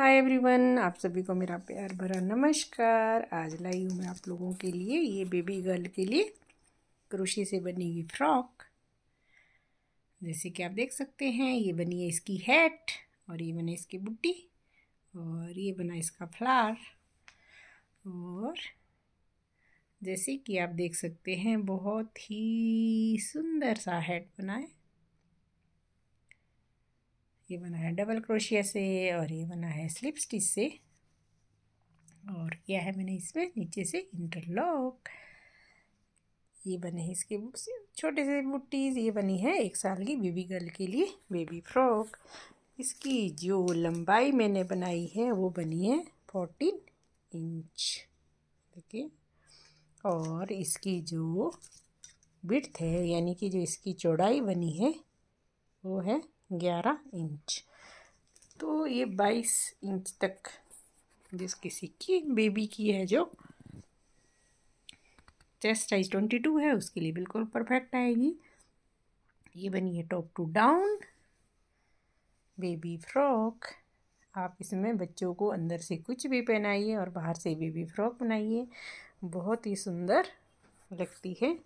hi everyone आप सभी को मेरा प्यार भरा नमस्कार आज लाई हूँ मैं आप लोगों के लिए ये बेबी गर्ल के लिए क्रोशी से बनी हुई फ्रॉक जैसे कि आप देख सकते हैं ये बनी है इसकी हैट और ये बना इसकी बुट्टी और ये बना इसका फ्लार और जैसे कि आप देख सकते हैं बहुत ही सुंदर सा हैट बना है ये बना है डबल क्रोशिया से और ये बना है स्लिप स्टिच से और क्या है मैंने इसमें नीचे से इंटरलॉक ये बने हैं इसके छोटे से बुट्टीज ये बनी है एक साल की बेबी गर्ल के लिए बेबी फ्रॉक इसकी जो लंबाई मैंने बनाई है वो बनी है फोर्टीन इंच देखिए और इसकी जो बिट्थ है यानी कि जो इसकी चौड़ाई बनी है वो है ग्यारह इंच तो ये बाईस इंच तक जिस किसी की बेबी की है जो चेस्ट साइज ट्वेंटी टू है उसके लिए बिल्कुल परफेक्ट आएगी ये बनी है top to down baby frock आप इसमें बच्चों को अंदर से कुछ भी पहनाइए और बाहर से बेबी फ्रॉक बनाइए बहुत ही सुंदर लगती है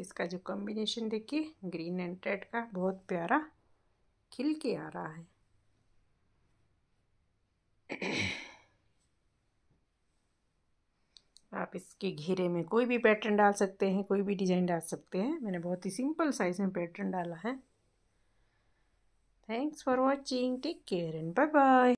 इसका जो कॉम्बिनेशन देखिए ग्रीन एंड रेड का बहुत प्यारा खिल के आ रहा है आप इसके घेरे में कोई भी पैटर्न डाल सकते हैं कोई भी डिज़ाइन डाल सकते हैं मैंने बहुत ही सिंपल साइज़ में पैटर्न डाला है thanks for watching take care and bye bye